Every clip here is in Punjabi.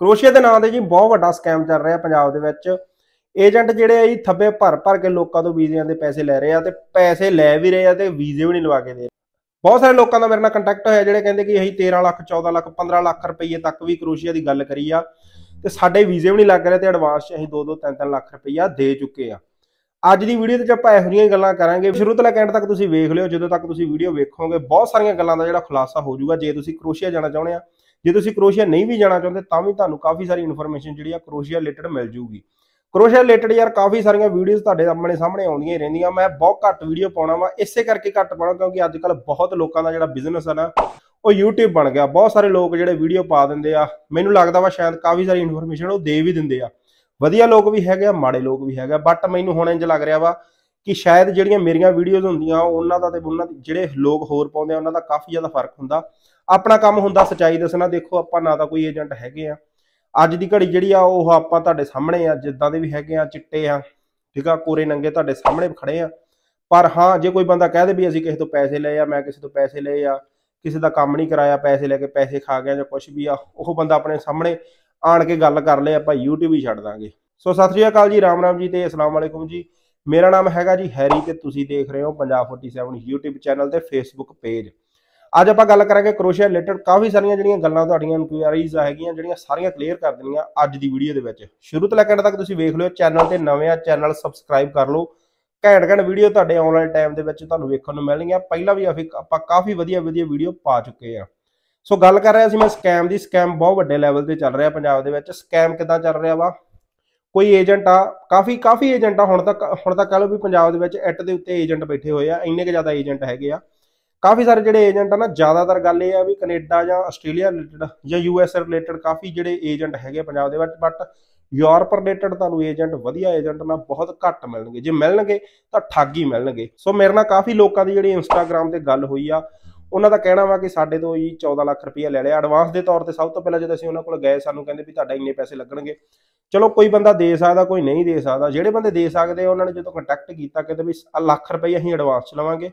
ਕਰੋਸ਼ੀਆ ਦੇ ਨਾਂ ਤੇ ਜੀ ਬਹੁਤ ਵੱਡਾ ਸਕੈਮ ਚੱਲ ਰਿਹਾ ਪੰਜਾਬ ਦੇ ਵਿੱਚ ਏਜੰਟ ਜਿਹੜੇ ਆ ਜੀ ਥੱਬੇ ਭਰ ਭਰ ਕੇ ਲੋਕਾਂ ਤੋਂ ਵੀਜ਼ਿਆਂ ਦੇ ਪੈਸੇ ਲੈ ਰਹੇ ਆ ਤੇ ਪੈਸੇ ਲੈ ਵੀ ਰਹੇ ਆ ਤੇ ਵੀਜ਼ੇ ਵੀ ਨਹੀਂ ਲਵਾ ਕੇ ਦੇ ਬਹੁਤ ਸਾਰੇ ਲੋਕਾਂ ਦਾ ਮੇਰੇ ਨਾਲ ਕੰਟੈਕਟ ਹੋਇਆ ਜਿਹੜੇ ਕਹਿੰਦੇ ਕਿ ਅਸੀਂ 13 ਲੱਖ 14 ਲੱਖ 15 ਲੱਖ ਰੁਪਏ ਤੱਕ ਵੀ ਕਰੋਸ਼ੀਆ ਦੀ ਗੱਲ ਕਰੀ ਆ ਤੇ ਸਾਡੇ ਵੀਜ਼ੇ ਵੀ ਨਹੀਂ ਲੱਗ ਰਹੇ ਤੇ ਐਡਵਾਂਸ 'ਚ ਅਸੀਂ 2-2 3-3 ਲੱਖ ਰੁਪਈਆ ਦੇ ਚੁੱਕੇ ਆ ਅੱਜ ਦੀ ਵੀਡੀਓ ਤੇ ਚ ਆਪਾਂ ਇਹੋ ਜਿਹੀਆਂ ਗੱਲਾਂ ਕਰਾਂਗੇ ਸ਼ੁਰੂ ਤੋਂ ਲੈ ਕੇ ਐਂਡ ਤੱਕ ਤੁਸੀਂ ਵੇਖ ਲਿਓ ਜਦੋਂ ਤੱਕ ਤੁਸੀਂ ਵੀਡੀਓ ਵੇਖੋਗੇ ਬਹੁਤ ਸਾਰੀਆਂ ਗੱਲਾਂ ਦਾ ਜਿਹੜਾ ਖੁਲਾਸਾ ਹੋ ਜਾਊਗਾ ਜੇ ਤੁਸੀਂ ਕਰੋਸ਼ੀਆ ਜਾਣਾ ਚਾਹੁੰਦੇ ਆ ਜੇ ਤੁਸੀਂ ਕਰੋਸ਼ੀਆ ਨਹੀਂ ਵੀ ਜਾਣਾ ਚਾਹੁੰਦੇ ਤਾਂ ਵੀ ਤੁਹਾਨੂੰ ਕਾਫੀ ਸਾਰੀ ਇਨਫੋਰਮੇਸ਼ਨ ਜਿਹੜੀ ਆ ਕਰੋਸ਼ੀਆ ਰਿਲੇਟਡ ਮਿਲ ਜੂਗੀ ਕਰੋਸ਼ੀਆ ਰਿਲੇਟਡ ਯਾਰ ਕਾਫੀ ਸਾਰੀਆਂ ਵੀਡੀਓਜ਼ ਤੁਹਾਡੇ ਆਪਣੇ ਸਾਹਮਣੇ ਆਉਂਦੀਆਂ ਹੀ ਰਹਿੰਦੀਆਂ ਮੈਂ ਬਹੁਤ ਘੱਟ ਵੀਡੀਓ ਪਾਉਣਾ ਵਾ ਇਸੇ ਕਰਕੇ ਘੱਟ ਪਾਉਣਾ ਕਿਉਂਕਿ ਅੱਜ ਕੱਲ ਬਹੁਤ ਲੋਕਾਂ ਦਾ ਜਿਹੜਾ ਬਿਜ਼ਨਸ ਆ ਨਾ ਉਹ YouTube ਬਣ ਗਿਆ ਬਹੁਤ ਸਾਰੇ ਲੋਕ ਜਿਹੜੇ ਵੀਡੀਓ ਪਾ ਦਿੰਦੇ ਆ ਮੈਨੂੰ ਲੱਗਦਾ ਵਾ ਸ਼ਾਇਦ ਕਾਫੀ ਸਾਰੀ ਇਨਫੋਰਮੇਸ਼ਨ ਉਹ ਦੇ ਵੀ ਦਿੰਦੇ ਆ ਵਧੀਆ ਲੋਕ ਵੀ ਹੈਗੇ ਆ ਮਾੜੇ ਲੋਕ ਵੀ ਹੈਗੇ ਆ ਬਟ ਮੈਨੂੰ ਹੁਣ ਇੰਜ ਲੱਗ ਰਿਹਾ ਵਾ ਕਿ ਸ਼ਾਇਦ ਜਿਹੜੀਆਂ ਮੇਰੀਆਂ ਵੀਡੀਓਜ਼ ਹੁੰਦੀਆਂ ਉਹਨਾਂ ਦਾ ਤੇ ਉਹਨਾਂ ਜਿਹੜੇ ਲੋਕ ਹੋਰ ਪਾਉਂਦੇ ਆ ਉਹਨਾਂ ਦਾ ਕਾਫੀ ਜ਼ਿਆਦਾ ਫਰਕ ਹੁੰਦਾ ਆਪਣਾ ਕੰਮ ਹੁੰਦਾ ਸਚਾਈ ਦੱਸਣਾ ਦੇਖੋ ਆਪਾਂ ਨਾ ਤਾਂ ਕੋਈ ਏਜੰਟ ਹੈਗੇ ਆ ਅੱਜ ਦੀ ਘੜੀ ਜਿਹੜੀ ਆ ਉਹ ਆਪਾਂ ਤੁਹਾਡੇ ਸਾਹਮਣੇ ਆ ਜਿੱਦਾਂ ਦੇ ਵੀ ਹੈਗੇ ਆ ਚਿੱਟੇ ਆ ਠੀਕ ਆ ਕੋਰੇ ਨੰਗੇ ਤੁਹਾਡੇ ਸਾਹਮਣੇ ਖੜੇ ਆ ਪਰ ਹਾਂ ਜੇ ਕੋਈ ਬੰਦਾ ਕਹਦੇ ਵੀ ਅਸੀਂ ਕਿਸੇ ਤੋਂ ਪੈਸੇ ਲਏ ਆ ਮੈਂ ਕਿਸੇ ਤੋਂ ਪੈਸੇ ਲਏ ਆ ਕਿਸੇ ਦਾ ਕੰਮ ਨਹੀਂ ਕਰਾਇਆ ਪੈਸੇ ਲੈ ਕੇ ਪੈਸੇ ਖਾ ਗਿਆ ਜਾਂ ਕੁਝ ਵੀ ਆ ਉਹ ਬੰਦਾ ਆਪਣੇ ਸਾਹਮਣੇ ਆਣ ਕੇ ਗੱਲ ਕਰ ਲਏ ਆਪਾਂ YouTube ਹੀ ਛੱਡ ਦਾਂਗੇ ਸੋ ਸਤਿ ਸ੍ਰੀ ਅਕਾਲ ਜੀ ਰਾਮ ਰਾਮ ਜੀ ਤੇ ਅਸਲਾਮ ਵਾਲੇਕੁਮ ਜੀ ਮੇਰਾ ਨਾਮ ਹੈਗਾ ਜੀ ਹੈਰੀ ਤੇ ਤੁਸੀਂ ਦੇਖ ਰਹੇ ਹੋ ਪੰਜਾਬ 47 YouTube ਚੈਨਲ ਤੇ Facebook ਪੇਜ ਅੱਜ ਆਪਾਂ ਗੱਲ ਕਰਾਂਗੇ ਕਰੋਸ਼ੀਆ ਰਿਲੇਟਡ ਕਾਫੀ ਸਾਰੀਆਂ ਜਿਹੜੀਆਂ ਗੱਲਾਂ ਤੁਹਾਡੀਆਂ ਇਨਕੁਆਇਰੀਜ਼ ਹੈਗੀਆਂ ਜਿਹੜੀਆਂ ਸਾਰੀਆਂ ਕਲੀਅਰ ਕਰ ਦੇਣੀਆਂ ਅੱਜ ਦੀ ਵੀਡੀਓ ਦੇ ਵਿੱਚ ਸ਼ੁਰੂ ਤੋਂ ਲੈ ਕੇ ਅੰਤ ਤੱਕ ਤੁਸੀਂ ਵੇਖ ਲਿਓ ਚੈਨਲ ਤੇ ਨਵੇਂ ਆ ਚੈਨਲ ਸਬਸਕ੍ਰਾਈਬ ਕਰ ਲਓ ਘੈਂਟ ਘੈਂਟ ਵੀਡੀਓ ਤੁਹਾਡੇ ਆਨਲਾਈਨ ਟਾਈਮ ਦੇ ਵਿੱਚ ਤੁਹਾਨੂੰ ਵੇਖਣ ਨੂੰ ਮਿਲਣਗੀਆਂ ਪਹਿਲਾਂ ਵੀ ਆਪਾਂ ਕਾਫੀ ਵਧੀਆ ਵਧੀਆ ਵੀਡੀਓ ਪਾ ਚੁੱਕੇ ਆ ਸੋ ਗੱਲ ਕਰ ਰਿਹਾ ਸੀ ਮੈਂ ਸਕੈਮ ਦੀ ਸਕੈਮ ਬਹੁਤ ਵੱਡੇ ਲੈਵਲ ਤੇ ਚੱਲ ਰਿਹਾ ਪੰਜਾਬ ਦੇ ਵਿੱਚ ਸਕੈਮ ਕਿਦਾਂ ਚੱਲ ਰਿਹਾ ਵਾ ਕੋਈ ਏਜੰਟ ਆ ਕਾਫੀ ਕਾਫੀ ਏਜੰਟ ਆ ਹੁਣ ਤੱਕ ਹੁਣ ਤੱਕ ਕਹ ਲਓ ਵੀ ਪੰਜਾਬ ਦੇ ਵਿੱਚ ਐਟ ਦੇ ਉੱਤੇ ਏਜੰਟ ਬੈਠੇ ਹੋਏ ਆ ਇੰਨੇ ਕੁ ਜ਼ਿਆਦਾ ਏਜੰਟ ਹੈਗੇ ਆ ਕਾਫੀ ਸਾਰੇ ਜਿਹੜੇ ਏਜੰਟ ਆ ਨਾ ਜ਼ਿਆਦਾਤਰ ਗੱਲ ਇਹ ਆ ਵੀ ਕੈਨੇਡਾ ਜਾਂ ਆਸਟ੍ਰੇਲੀਆ ਰਿਲੇਟਡ ਜਾਂ ਯੂ ਐਸ ਰਿਲੇਟਡ ਕਾਫੀ ਜਿਹੜੇ ਏਜੰਟ ਹੈਗੇ ਪੰਜਾਬ ਦੇ ਵਿੱਚ ਬਟ ਯੂਰਪ ਰਿਲੇਟਡ ਤੁਹਾਨੂੰ ਏਜੰਟ ਵਧੀਆ ਏਜੰਟ ਨਾਲ ਬਹੁਤ ਘੱਟ ਮਿਲਣਗੇ ਜੇ ਮਿਲਣਗੇ ਤਾਂ ਠਾਗੀ ਮਿਲਣਗੇ ਸੋ ਮੇਰੇ ਨਾਲ ਕਾਫੀ ਲੋਕਾਂ ਦੀ ਜਿਹੜੀ ਇੰਸਟਾਗ੍ਰam ਤੇ ਗੱਲ ਹੋਈ ਆ ਉਹਨਾਂ ਦਾ ਕਹਿਣਾ ਵਾ ਕਿ ਸਾਡੇ ਤੋਂ ਜੀ 14 ਲੱਖ ਰੁਪਏ ਲੈ ਲਿਆ ਐਡਵਾਂਸ ਦੇ ਤੌਰ ਤੇ ਸਭ ਤੋਂ ਪਹਿਲਾਂ ਜਦੋਂ ਅਸੀਂ ਉਹਨਾਂ ਕੋਲ ਗਏ ਸਾਨੂੰ ਕਹਿੰਦੇ ਵੀ ਤੁਹਾਡਾ ਇੰਨੇ ਪੈਸੇ ਲੱਗਣਗੇ ਚਲੋ ਕੋਈ ਬੰਦਾ ਦੇ ਸਕਦਾ ਕੋਈ ਨਹੀਂ ਦੇ ਸਕਦਾ ਜਿਹੜੇ ਬੰਦੇ ਦੇ ਸਕਦੇ ਉਹਨਾਂ ਨੇ ਜਦੋਂ ਕੰਟੈਕਟ ਕੀਤਾ ਤੇ ਵੀ ਲੱਖ ਰੁਪਏ ਅਸੀਂ ਐਡਵਾਂਸ ਚ ਲਵਾਂਗੇ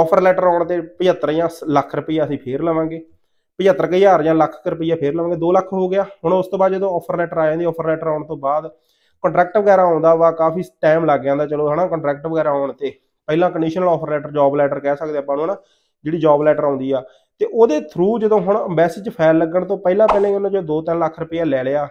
ਆਫਰ ਲੈਟਰ ਆਉਣ ਤੇ 75 ਜਾਂ ਲੱਖ ਰੁਪਈਆ ਅਸੀਂ ਫੇਰ ਲਵਾਂਗੇ 75000 ਜਾਂ ਲੱਖ ਰੁਪਈਆ ਫੇਰ ਲਵਾਂਗੇ 2 ਲੱਖ ਹੋ ਗਿਆ ਹੁਣ ਉਸ ਤੋਂ ਬਾਅਦ ਜਦੋਂ ਆਫਰ ਲੈਟਰ ਆ ਜਾਂਦੀ ਆਫਰ ਲੈਟਰ ਆਉਣ ਤੋਂ ਬਾਅਦ ਕੰਟਰੈਕਟ ਵਗੈਰਾ ਆਉਂਦਾ ਵਾ ਕਾਫੀ ਟਾਈਮ ਲੱਗ ਜਾਂਦਾ ਚਲੋ ਹਨਾ ਕੰਟਰੈਕਟ ਵਗੈਰਾ ਆਉਣ ਤੇ ਪਹਿਲਾਂ conditional offer letter job letter ਕਹਿ ਸਕਦੇ ਆਪਾਂ ਨੂੰ ਹਨਾ ਜਿਹੜੀ ਜੌਬ ਲੈਟਰ ਆਉਂਦੀ ਆ ਤੇ ਉਹਦੇ ਥਰੂ ਜਦੋਂ ਹੁਣ ਅੰਬੈਸੀ 'ਚ ਫਾਈਲ ਲੱਗਣ ਤੋਂ ਪਹਿਲਾਂ ਪਹਿਲੇ ਉਹਨਾਂ ਜੋ 2-3 ਲੱਖ ਰੁਪਏ ਲੈ ਲਿਆ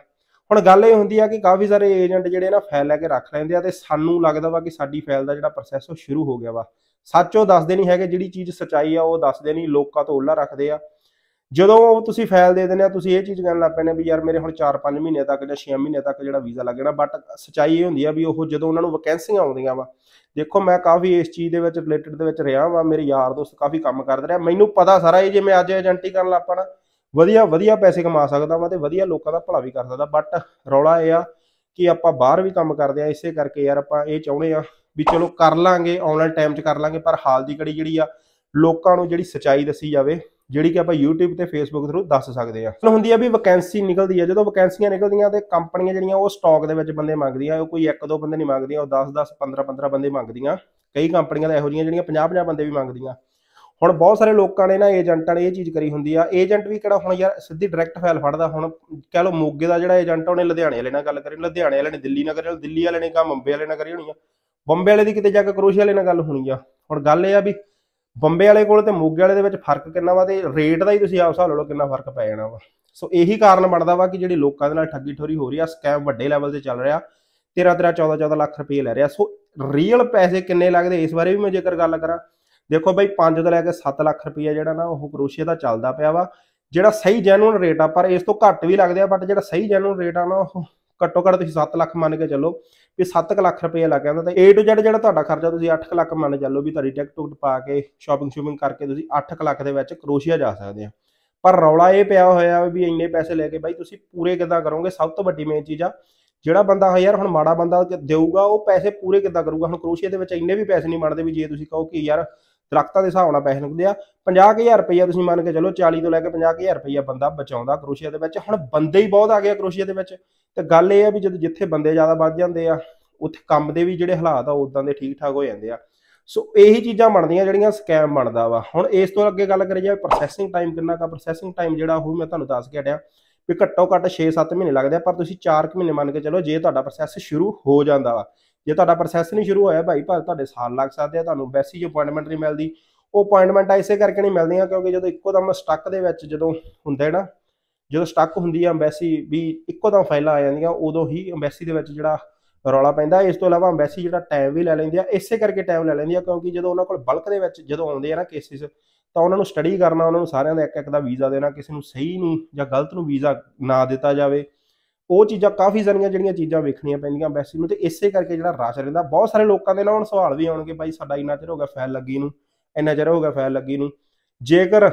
ਹੁਣ ਗੱਲ ਇਹ ਹੁੰਦੀ ਆ ਕਿ ਕਾਫੀ ਸਾਰੇ ਏਜੰਟ ਜਿਹੜੇ ਨਾ ਫਾਈਲ ਲੈ ਕੇ ਰੱਖ ਲੈਂਦੇ ਆ ਤੇ ਸਾਨੂੰ ਲੱਗਦਾ ਵਾ ਕਿ ਸਾਡੀ ਫਾਈਲ ਦਾ ਜਿਹੜਾ ਪ੍ਰੋਸੈਸ ਉਹ ਸ਼ੁਰੂ ਹੋ ਗਿਆ ਵਾ ਸੱਚੋ ਦੱਸਦੇ ਨਹੀਂ ਹੈਗੇ ਜਿਹੜੀ ਚੀਜ਼ ਸਚਾਈ ਆ ਉਹ ਦੱਸਦੇ ਨਹੀਂ ਲੋਕਾਂ ਤੋਂ ਓਲਾ ਰੱਖਦੇ ਆ ਜਦੋਂ ਤੁਸੀਂ ਫਾਇਲ ਦੇ ਦਿੰਦੇ ਆ ਤੁਸੀਂ ਇਹ ਚੀਜ਼ ਕਹਿਣ ਲੱਗ ਪੈਣੇ ਵੀ ਯਾਰ ਮੇਰੇ ਹੁਣ 4-5 ਮਹੀਨੇ ਤੱਕ ਜਾਂ 6 ਮਹੀਨੇ ਤੱਕ ਜਿਹੜਾ ਵੀਜ਼ਾ ਲੱਗਣਾ ਬਟ ਸਚਾਈ ਇਹ ਹੁੰਦੀ ਆ ਵੀ ਉਹ ਜਦੋਂ ਉਹਨਾਂ ਨੂੰ ਵੈਕੈਂਸੀਆਂ ਆਉਂਦੀਆਂ ਵਾ ਦੇਖੋ ਮੈਂ ਕਾਫੀ ਇਸ ਚੀਜ਼ ਦੇ ਵਿੱਚ ਰਿਲੇਟਡ ਦੇ ਵਿੱਚ ਰਿਹਾ ਵਾ ਮੇਰੇ ਯਾਰ ਦੋਸਤ ਕਾਫੀ ਕੰਮ ਕਰਦੇ ਰਿਹਾ ਮੈਨੂੰ ਪਤਾ ਸਾਰਾ ਇਹ ਜੇ ਮੈਂ ਅੱਜ ਏਜੰਟੀ ਕਰਨ ਲੱਗ ਪਣਾ ਵਧੀਆ ਵਧੀਆ ਪੈਸੇ ਕਮਾ ਸਕਦਾ ਵਾਂ ਤੇ ਵਧੀਆ ਲੋਕਾਂ ਦਾ ਭਲਾ ਵੀ ਕਰ ਸਕਦਾ ਬਟ ਰੌਲਾ ਇਹ ਆ ਕਿ ਆਪਾਂ ਬਾਹਰ ਵੀ ਕੰਮ ਕਰਦੇ ਆ ਇਸੇ ਕਰਕੇ ਯਾਰ ਆਪਾਂ ਇਹ ਚਾਹੁੰਦੇ ਆ ਵੀ ਚਲੋ ਕਰ ਲਾਂਗੇ ਆਉਣ ਵਾਲੇ ਟਾਈਮ 'ਚ ਕਰ ਲਾਂਗੇ ਪਰ ਹਾਲ ਦੀ ਘੜੀ ਜਿਹੜੀ ਆ ਲੋਕਾਂ ਨੂੰ ਜਿਹੜੀ ਸਚਾਈ ਦੱਸੀ ਜਾਵੇ ਜਿਹੜੀ ਕਿ ਆਪਾਂ YouTube ਤੇ Facebook ਥਰੂ ਦੱਸ ਸਕਦੇ ਆ ਹੁੰਦੀ ਆ ਵੀ ਵੈਕੈਂਸੀ ਨਿਕਲਦੀ ਆ ਜਦੋਂ ਵੈਕੈਂਸੀਆਂ ਨਿਕਲਦੀਆਂ ਤੇ ਕੰਪਨੀਆਂ ਜਿਹੜੀਆਂ ਉਹ ਸਟਾਕ ਦੇ ਵਿੱਚ ਬੰਦੇ ਮੰਗਦੀਆਂ ਉਹ ਕੋਈ ਇੱਕ ਦੋ ਬੰਦੇ ਨਹੀਂ ਮੰਗਦੀਆਂ ਉਹ 10 10 15 15 ਬੰਦੇ ਮੰਗਦੀਆਂ ਕਈ ਕੰਪਨੀਆਂ ਦਾ ਇਹੋ ਜਿਹੀਆਂ ਜਿਹੜੀਆਂ 50 50 ਬੰਦੇ ਵੀ ਮੰਗਦੀਆਂ ਹੁਣ ਬਹੁਤ ਸਾਰੇ ਲੋਕਾਂ ਨੇ ਨਾ ਏਜੰਟਾਂ ਨੇ ਇਹ ਚੀਜ਼ ਕਰੀ ਹੁੰਦੀ ਆ ਏਜੰਟ ਵੀ ਕਿਹੜਾ ਹੁਣ ਯਾਰ ਸਿੱਧੀ ਡਾਇਰੈਕਟ ਫਾਈਲ ਫੜਦਾ ਹੁਣ ਕਹਿ ਲੋ ਮੋਗੇ ਦਾ ਜਿਹੜਾ ਏਜੰਟ ਉਹਨੇ ਲੁਧਿਆਣੇ ਵਾਲੇ ਨਾਲ ਗੱਲ ਕਰੀ ਲੁਧਿਆਣੇ ਵਾਲੇ ਨੇ ਦਿੱਲੀ ਨਾਲ ਕਰੀ ਦਿੱਲੀ ਵਾਲੇ ਨੇ ਕੰਮ ਮੁੰਬਈ ਵਾਲੇ ਨਾਲ ਕਰੀ ਹੋਣੀ ਆ ਬੰਬੇ ਵਾਲੇ ਦੀ ਕਿਤੇ ਜਾ ਕੇ ਕਰੋਸ਼ੀਆ ਵਾਲੇ ਨਾਲ ਗੱਲ ਹੋਣੀ ਆ ਹੁਣ ਗੱਲ ਇਹ ਆ ਵੀ ਬੰਬੇ ਵਾਲੇ ਕੋਲ ਤੇ ਮੋਗੇ ਵਾਲੇ ਦੇ ਵਿੱਚ ਫਰਕ ਕਿੰਨਾ ਵਾ ਤੇ ਰੇਟ ਦਾ ਹੀ ਤੁਸੀਂ ਆਪ ਹਿਸਾਬ ਲੋ ਲਓ ਕਿੰਨਾ ਫਰਕ ਪੈ ਜਾਣਾ ਵਾ ਸੋ ਇਹੀ ਕਾਰਨ ਬਣਦਾ ਵਾ ਕਿ ਜਿਹੜੇ ਲੋਕਾਂ ਦੇ ਨਾਲ ਠੱਗੀ ਠੋਰੀ ਹੋ ਰਹੀ ਆ ਸਕੈਮ ਵੱਡੇ ਲੈਵਲ ਤੇ ਚੱਲ ਰਿਹਾ 13 13 14 14 ਲੱਖ ਰੁਪਏ ਲੈ ਰਿਹਾ ਸੋ ਰੀਅਲ ਪੈਸੇ ਕਿੰਨੇ ਲੱਗਦੇ ਇਸ ਬਾਰੇ ਵੀ ਮੈਂ ਜੇਕਰ ਗੱਲ ਕਰਾਂ ਦੇਖੋ ਬਾਈ 5 ਤੋਂ ਲੈ ਕੇ 7 ਲੱਖ ਰੁਪਏ ਜਿਹੜਾ ਨਾ ਉਹ ਕਰੋਸ਼ੀਆ ਦਾ ਚੱਲਦਾ ਪਿਆ ਵਾ ਜਿਹੜਾ ਸਹੀ ਜੈਨੂਨ ਰੇਟ ਆ ਪਰ ਇਸ ਤੋਂ ਘੱਟ ਵੀ ਲੱਗਦੇ ਆ ਬਟ ਜਿਹੜਾ ਸਹੀ ਜੈਨੂਨ ਰੇਟ ਆ ਨਾ ਉਹ ਘੱਟੋ ਘੱਟ ਤੁਸੀਂ 7 ਲੱਖ ਮੰਨ ਕੇ ਚੱਲੋ ਵੀ 7 ਲੱਖ ਰੁਪਏ ਲੱਗ ਜਾਂਦਾ ਤਾਂ A to Z ਜਿਹੜਾ ਤੁਹਾਡਾ ਖਰਚਾ ਤੁਸੀਂ 8 ਲੱਖ ਮੰਨ ਚੱਲੋ ਵੀ ਤੁਹਾਡੀ ਟਿਕਟ ਟੁਕਟ ਪਾ ਕੇ ਸ਼ਾਪਿੰਗ ਸ਼ੂਪਿੰਗ ਕਰਕੇ ਤੁਸੀਂ 8 ਲੱਖ ਦੇ ਵਿੱਚ ਕਰੋਸ਼ੀਆ ਜਾ ਸਕਦੇ ਆ ਪਰ ਰੌਲਾ ਇਹ ਪਿਆ ਹੋਇਆ ਵੀ ਇੰਨੇ ਪੈਸੇ ਲੈ ਕੇ ਬਾਈ ਤੁਸੀਂ ਪੂਰੇ ਕਿੱਦਾਂ ਕਰੋਗੇ ਸਭ ਤੋਂ ਵੱਡੀ ਮੇਨ ਚੀਜ਼ ਆ ਜਿਹੜਾ ਬੰਦਾ ਯਾਰ ਹੁਣ ਮਾੜਾ ਬੰਦਾ ਦੇਊਗਾ ਉਹ ਪੈਸੇ ਪੂਰੇ ਕਿੱਦਾਂ ਕਰੂਗਾ ਹੁਣ ਕਰੋਸ਼ੀਆ ਦੇ ਵਿੱਚ ਇੰਨੇ ਵੀ ਪੈਸੇ ਨਹੀਂ ਬਣਦੇ ਵੀ ਜੇ ਤੁਸੀਂ ਕਹੋ ਕਿ ਯਾਰ ਦਰਖਤਾਂ ਦੇ ਹਿਸਾਬ ਨਾਲ ਪੈਸੇ ਲੱਗਦੇ ਆ 50000 ਰੁਪਈਆ ਤੁਸੀਂ ਮੰਨ ਕੇ ਚੱਲੋ 40 ਤੋਂ ਲੈ ਕੇ 50000 ਰੁਪਈਆ ਬੰਦਾ ਬਚਾਉਂਦਾ ਕਰੋਸ਼ੀਆ ਦੇ ਵਿੱਚ ਹੁਣ ਬੰਦੇ ਹੀ ਬਹੁਤ ਆ ਗਏ ਕਰੋਸ਼ੀਆ ਦੇ ਵਿੱਚ ਤੇ ਗੱਲ ਇਹ ਆ ਵੀ ਜਦ ਜਿੱਥੇ ਬੰਦੇ ਜ਼ਿਆਦਾ ਵੱਧ ਜਾਂਦੇ ਆ ਉੱਥੇ ਕੰਮ ਦੇ ਵੀ ਜਿਹੜੇ ਹਾਲਾਤ ਆ ਉਦਾਂ ਦੇ ਠੀਕ ਠਾਕ ਹੋ ਜਾਂਦੇ ਆ ਸੋ ਇਹੀ ਚੀਜ਼ਾਂ ਬਣਦੀਆਂ ਜਿਹੜੀਆਂ ਸਕੈਮ ਬਣਦਾ ਵਾ ਹੁਣ ਇਸ ਤੋਂ ਅੱਗੇ ਗੱਲ ਕਰੀ ਜਾਵੇ ਪ੍ਰੋਸੈਸਿੰਗ ਟਾਈਮ ਕਿੰਨਾ ਕਾ ਪ੍ਰੋਸੈਸਿੰਗ ਟਾਈਮ ਜਿਹੜਾ ਉਹ ਮੈਂ ਤੁਹਾਨੂੰ ਦੱਸ ਕੇ ਹਟਿਆ ਵੀ ਘੱਟੋ ਘੱਟ 6-7 ਮਹੀਨੇ ਲੱਗਦੇ ਆ ਪਰ ਤੁਸੀਂ 4 ਮਹੀਨੇ ਮੰਨ ਕੇ ਚੱਲੋ ਜੇ ਤੁਹਾਡਾ ਪ੍ਰੋਸੈਸ ਸ਼ੁਰੂ ਹੋ ਜਾਂਦਾ ਵਾ ਜੇ ਤੁਹਾਡਾ ਪ੍ਰੋਸੈਸ ਨਹੀਂ ਸ਼ੁਰੂ ਹੋਇਆ ਭਾਈ ਪਰ ਤੁਹਾਡੇ ਸਾਲ ਲੱਗ ਸਕਦੇ ਆ ਤੁਹਾਨੂੰ ਬੈਸੀ ਅਪਾਇੰਟਮੈਂਟ ਨਹੀਂ ਮਿਲਦੀ ਉਹ ਅਪਾਇੰਟਮੈਂਟ ਐਸੇ ਕਰਕੇ ਨਹੀਂ ਮਿਲਦੀਆਂ ਕਿਉਂਕਿ ਜਦੋਂ ਇੱਕੋ ਦਮ ਸਟੱਕ ਦੇ ਵਿੱਚ ਜਦੋਂ ਹੁੰਦਾ ਹੈ ਨਾ ਜਦੋਂ ਸਟੱਕ ਹੁੰਦੀ ਆ ਐਮਬੈਸੀ ਵੀ ਇੱਕੋ ਦਮ ਫਾਈਲਾਂ ਆ ਜਾਂਦੀਆਂ ਉਦੋਂ ਹੀ ਐਮਬੈਸੀ ਦੇ ਵਿੱਚ ਜਿਹੜਾ ਰੌਲਾ ਪੈਂਦਾ ਇਸ ਤੋਂ ਇਲਾਵਾ ਐਮਬੈਸੀ ਜਿਹੜਾ ਟਾਈਮ ਵੀ ਲੈ ਲੈਂਦੀ ਆ ਇਸੇ ਕਰਕੇ ਟਾਈਮ ਲੈ ਲੈਂਦੀ ਆ ਕਿਉਂਕਿ ਜਦੋਂ ਉਹਨਾਂ ਕੋਲ ਬਲਕ ਦੇ ਵਿੱਚ ਜਦੋਂ ਆਉਂਦੇ ਆ ਨਾ ਕੇਸਿਸ ਤਾਂ ਉਹਨਾਂ ਨੂੰ ਸਟੱਡੀ ਕਰਨਾ ਉਹਨਾਂ ਨੂੰ ਸਾਰਿਆਂ ਦਾ ਇੱਕ ਇੱਕ ਦਾ ਵੀਜ਼ਾ ਦੇਣਾ ਕਿਸੇ ਨੂੰ ਸਹੀ ਨੂੰ ਜਾਂ ਗਲਤ ਨੂੰ ਵੀਜ਼ਾ ਨਾ ਦਿੱਤਾ ਜਾਵੇ ਉਹ ਚੀਜ਼ਾਂ ਕਾਫੀ ਸਾਰੀਆਂ ਜਿਹੜੀਆਂ ਚੀਜ਼ਾਂ ਵੇਖਣੀਆਂ ਪੈਂਦੀਆਂ ਬੈਸੀ ਨੂੰ ਤੇ ਇਸੇ ਕਰਕੇ ਜਿਹੜਾ ਰਸ਼ ਰਹਿੰਦਾ ਬਹੁਤ ਸਾਰੇ ਲੋਕਾਂ ਦੇ ਨਾਲ ਹੁਣ ਸਵਾਲ ਵੀ ਆਉਣਗੇ ਭਾਈ ਸਾਡਾ ਇੰਨਾ ਚਿਰ ਹੋ ਗਿਆ ਫੈਲ ਲੱਗੀ ਨੂੰ ਇੰਨਾ ਚਿਰ ਹੋ ਗਿਆ ਫੈਲ ਲੱਗੀ ਨੂੰ ਜੇਕਰ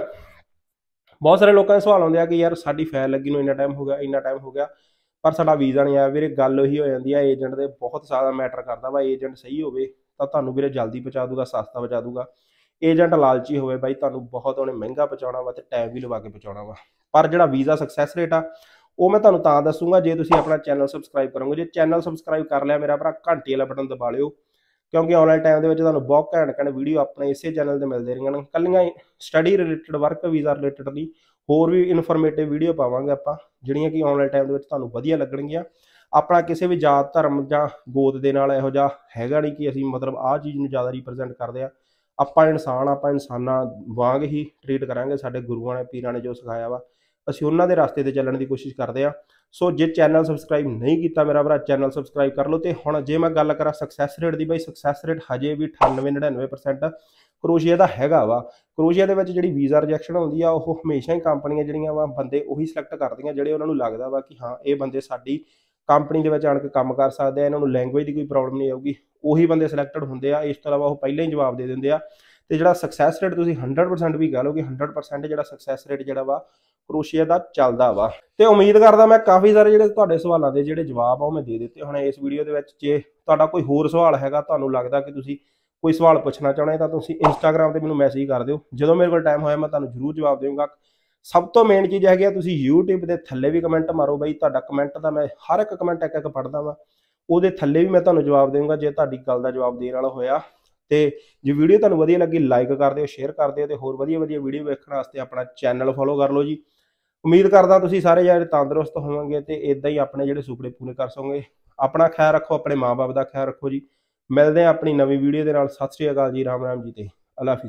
ਬਹੁਤ ਸਾਰੇ ਲੋਕਾਂ ਦੇ ਸਵਾਲ ਆਉਂਦੇ ਆ ਕਿ ਯਾਰ ਸਾਡੀ ਫੈਲ ਲੱਗੀ ਨੂੰ ਇੰਨਾ ਟਾਈਮ ਹੋ ਗਿਆ ਇੰਨਾ ਟਾਈਮ ਹੋ ਗਿਆ ਪਰ ਸਾਡਾ ਵੀਜ਼ਾ ਨਹੀਂ ਆਇਆ ਵੀਰੇ ਗੱਲ ਉਹੀ ਹੋ ਜਾਂਦੀ ਆ ਏਜੰਟ ਦੇ ਬਹੁਤ ਸਾਰਾ ਮੈਟਰ ਕਰਦਾ ਵਾ ਏਜੰਟ ਸਹੀ ਹੋਵੇ ਤਾਂ ਤੁਹਾਨੂੰ ਵੀਰੇ ਜਲਦੀ ਪਹੁੰਚਾ ਦੂਗਾ ਸਸਤਾ ਪਹੁੰਚਾ ਦੂਗਾ ਏਜੰਟ ਲਾਲਚੀ ਹੋਵੇ ਬਾਈ ਤੁਹਾਨੂੰ ਬਹੁਤ ਉਹਨੇ ਮਹਿੰਗਾ ਪਹੁੰਚਾਉਣਾ ਵਾ ਤੇ ਟਾਈਮ ਵੀ ਲਵਾ ਕੇ ਪਹੁੰਚਾਉਣਾ ਵਾ ਪਰ ਜਿਹੜਾ ਵੀਜ਼ਾ ਸਕਸੈਸ ਰੇਟ ਆ ਉਹ ਮੈਂ ਤੁਹਾਨੂੰ ਤਾਂ ਦੱਸੂਗਾ ਜੇ ਤੁਸੀਂ ਆਪਣਾ ਚੈਨਲ ਸਬਸਕ੍ਰਾਈਬ ਕਰੋਗੇ ਜੇ ਚੈਨਲ ਸਬਸਕ੍ਰਾਈਬ ਕਰ ਲਿਆ ਮੇਰਾ ਭਰਾ ਘੰਟੀ ਵਾਲਾ ਬਟਨ ਦਬਾ ਲਿਓ ਕਿਉਂਕਿ ਆਨਲਾਈਨ ਟਾਈਮ ਦੇ ਵਿੱਚ ਤੁਹਾਨੂੰ ਬਹੁਤ ਘੈਂਟ ਘੈਂਟ ਵੀਡੀਓ ਆਪਣੇ ਇਸੇ ਚੈਨਲ ਤੇ ਮਿਲਦੇ ਰਹਿਣਗੇ ਕੱਲੀਆਂ study related work visa related ਦੀ ਹੋਰ ਵੀ ਇਨਫੋਰਮੇਟਿਵ ਵੀਡੀਓ ਪਾਵਾਂਗੇ ਆਪਾਂ ਜਿਹੜੀਆਂ ਕਿ ਆਨਲਾਈਨ ਟਾਈਮ ਦੇ ਵਿੱਚ ਤੁਹਾਨੂੰ ਵਧੀਆ ਲੱਗਣਗੀਆਂ ਆਪਣਾ ਕਿਸੇ ਵੀ ਜਾਤ ਧਰਮ ਜਾਂ ਗੋਤ ਦੇ ਨਾਲ ਇਹੋ ਜਿਹਾ ਹੈਗਾ ਨਹੀਂ ਕਿ ਅਸੀਂ ਮਤਲਬ ਆਹ ਚੀਜ਼ ਨੂੰ ਜ਼ਿਆਦਾ ਰਿਪਰੈਜ਼ੈਂਟ ਕਰਦੇ ਆ ਆਪਾਂ ਇਨਸਾਨ ਆਪਾਂ ਇਨਸਾਨਾਂ ਵਾਂਗ ਹੀ ਟ੍ਰੀਟ ਕਰਾਂਗੇ ਸਾਡੇ ਗੁਰੂਆਂ ਨੇ ਪੀਰਾਂ ਨੇ ਜੋ ਸਿਖਾਇਆ ਵਾ ਅਸੀਂ ਉਹਨਾਂ ਦੇ ਰਸਤੇ ਤੇ ਚੱਲਣ ਦੀ ਕੋਸ਼ਿਸ਼ ਕਰਦੇ ਆ ਸੋ ਜੇ ਚੈਨਲ ਸਬਸਕ੍ਰਾਈਬ ਨਹੀਂ ਕੀਤਾ ਮੇਰਾ ਭਰਾ ਚੈਨਲ ਸਬਸਕ੍ਰਾਈਬ ਕਰ ਲਓ ਤੇ ਹੁਣ ਜੇ ਮੈਂ ਗੱਲ ਕਰਾਂ ਸਕਸੈਸ ਰੇਟ ਦੀ ਬਈ ਸਕਸੈਸ ਰੇਟ ਹਜੇ ਵੀ 98 99% ਕਰੋਸ਼ੀਆ ਦਾ ਹੈਗਾ ਵਾ ਕਰੋਸ਼ੀਆ ਦੇ ਵਿੱਚ ਜਿਹੜੀ ਵੀਜ਼ਾ ਰਿਜੈਕਸ਼ਨ ਹੁੰਦੀ ਆ ਉਹ ਹਮੇਸ਼ਾ ਹੀ ਕੰਪਨੀਆਂ ਜਿਹੜੀਆਂ ਵਾ ਬੰਦੇ ਉਹੀ ਸਿਲੈਕਟ ਕਰਦੀਆਂ ਜਿਹੜੇ ਉਹਨਾਂ ਨੂੰ ਲੱਗਦਾ ਵਾ ਕਿ ਹਾਂ ਇਹ ਬੰਦੇ ਸਾਡੀ ਕੰਪਨੀ ਦੇ ਵਿੱਚ ਆਣ ਕੇ ਕੰਮ ਕਰ ਸਕਦੇ ਆ ਇਹਨਾਂ ਨੂੰ ਲੈਂਗੁਏਜ ਦੀ ਕੋਈ ਪ੍ਰੋਬਲਮ ਨਹੀਂ ਆਊਗੀ ਉਹੀ ਬੰਦੇ ਸਿਲੈਕਟਡ ਹੁੰਦੇ ਆ ਇਸ ਤਰ੍ਹਾਂ ਉਹ ਪਹਿਲਾਂ ਹੀ ਜਵਾਬ ਦੇ ਦਿੰਦੇ ਆ ਤੇ ਜਿਹੜਾ ਸਕਸੈਸ ਰੇਟ ਤੁਸੀਂ 100% ਵੀ ਕਹ ਲਓ ਕਿ 100% ਜਿਹੜਾ ਸਕਸੈਸ ਰੇਟ ਜਿਹੜਾ ਵਾ ਕਰੋਸ਼ੀਆ ਦਾ ਚੱਲਦਾ ਵਾ ਤੇ ਉਮੀਦ ਕਰਦਾ ਮੈਂ ਕਾਫੀ ਸਾਰੇ ਜਿਹੜੇ ਤੁਹਾਡੇ ਸਵਾਲਾਂ ਦੇ ਜਿਹੜੇ ਜਵਾਬ ਆ ਉਹ ਮੈਂ ਦੇ ਦਿੱਤੇ ਹੁਣ ਇਸ ਵੀਡੀਓ ਦੇ ਵਿੱਚ ਜੇ ਤੁਹਾਡਾ ਕੋਈ ਹੋਰ ਸਵਾਲ ਹੈਗਾ ਤੁਹਾਨੂੰ ਲੱਗਦਾ ਕਿ ਤੁਸੀਂ ਕੋਈ ਸਵਾਲ ਪੁੱਛਣਾ ਚਾਹੁੰਦੇ ਤਾਂ ਤੁਸੀਂ ਇੰਸਟਾਗ੍ਰam ਤੇ ਮੈਨੂੰ ਮੈਸੇਜ ਕਰ ਦਿਓ ਜਦੋਂ ਮੇਰੇ ਕੋਲ ਟਾਈਮ ਹੋਇਆ ਮੈਂ ਤੁਹਾਨੂੰ ਜ਼ਰੂਰ ਜਵਾਬ ਦੇਵਾਂਗਾ ਸਭ ਤੋਂ ਮੇਨ ਚੀਜ਼ ਹੈਗੀ ਆ ਤੁਸੀਂ YouTube ਦੇ ਥੱਲੇ ਵੀ ਕਮੈਂਟ ਮਾਰੋ ਬਾਈ ਤੁਹਾਡਾ ਕਮੈਂਟ ਦਾ ਮੈਂ ਹਰ ਇੱਕ ਕਮੈਂਟ ਇੱਕ ਇੱਕ ਪੜਦਾ ਵਾਂ ਉਹਦੇ ਥੱਲੇ ਵੀ ਮੈਂ ਤੁਹਾਨੂੰ ਜਵਾਬ ਦੇਵਾਂਗਾ ਜੇ ਤੁਹਾਡੀ ਗੱਲ ਦਾ ਜਵਾਬ ਦੇਣ ਵਾਲਾ ਹੋਇਆ ਤੇ ਜੇ ਵੀਡੀਓ ਤੁਹਾਨੂੰ ਵਧੀਆ ਲੱਗੀ ਲਾਈਕ ਕਰ ਦਿਓ ਸ਼ੇਅਰ ਕਰ ਦਿਓ ਤੇ ਹੋਰ ਵਧੀਆ ਵਧੀਆ ਵੀਡੀਓ ਵੇਖਣ ਵਾਸਤੇ ਆਪਣਾ ਚੈਨਲ ਫੋਲੋ ਕਰ ਲਓ ਜੀ ਉਮੀਦ ਕਰਦਾ ਤੁਸੀਂ ਸਾਰੇ ਜਿਹੜੇ ਤੰਦਰੁਸਤ ਹੋਵੋਗੇ ਤੇ ਇਦਾਂ ਹੀ ਆਪਣੇ ਜਿਹੜੇ ਸੁਪਨੇ ਪੂਰੇ ਕਰ ਸਕੋਗੇ ਆਪਣਾ ਖਿਆਲ ਰੱਖੋ ਆਪਣੇ ਮਾਪੇ ਦਾ ਖਿਆਲ ਰੱਖੋ ਜੀ ਮਿਲਦੇ ਆ ਆਪਣੀ ਨਵੀਂ ਵੀਡੀਓ ਦੇ ਨਾਲ ਸਤਿ ਸ੍ਰੀ ਅਕਾਲ ਜੀ ਰਾਮ ਰਾਮ ਜੀ ਤੇ ਅੱਲਾ ਹਾਫਿਜ਼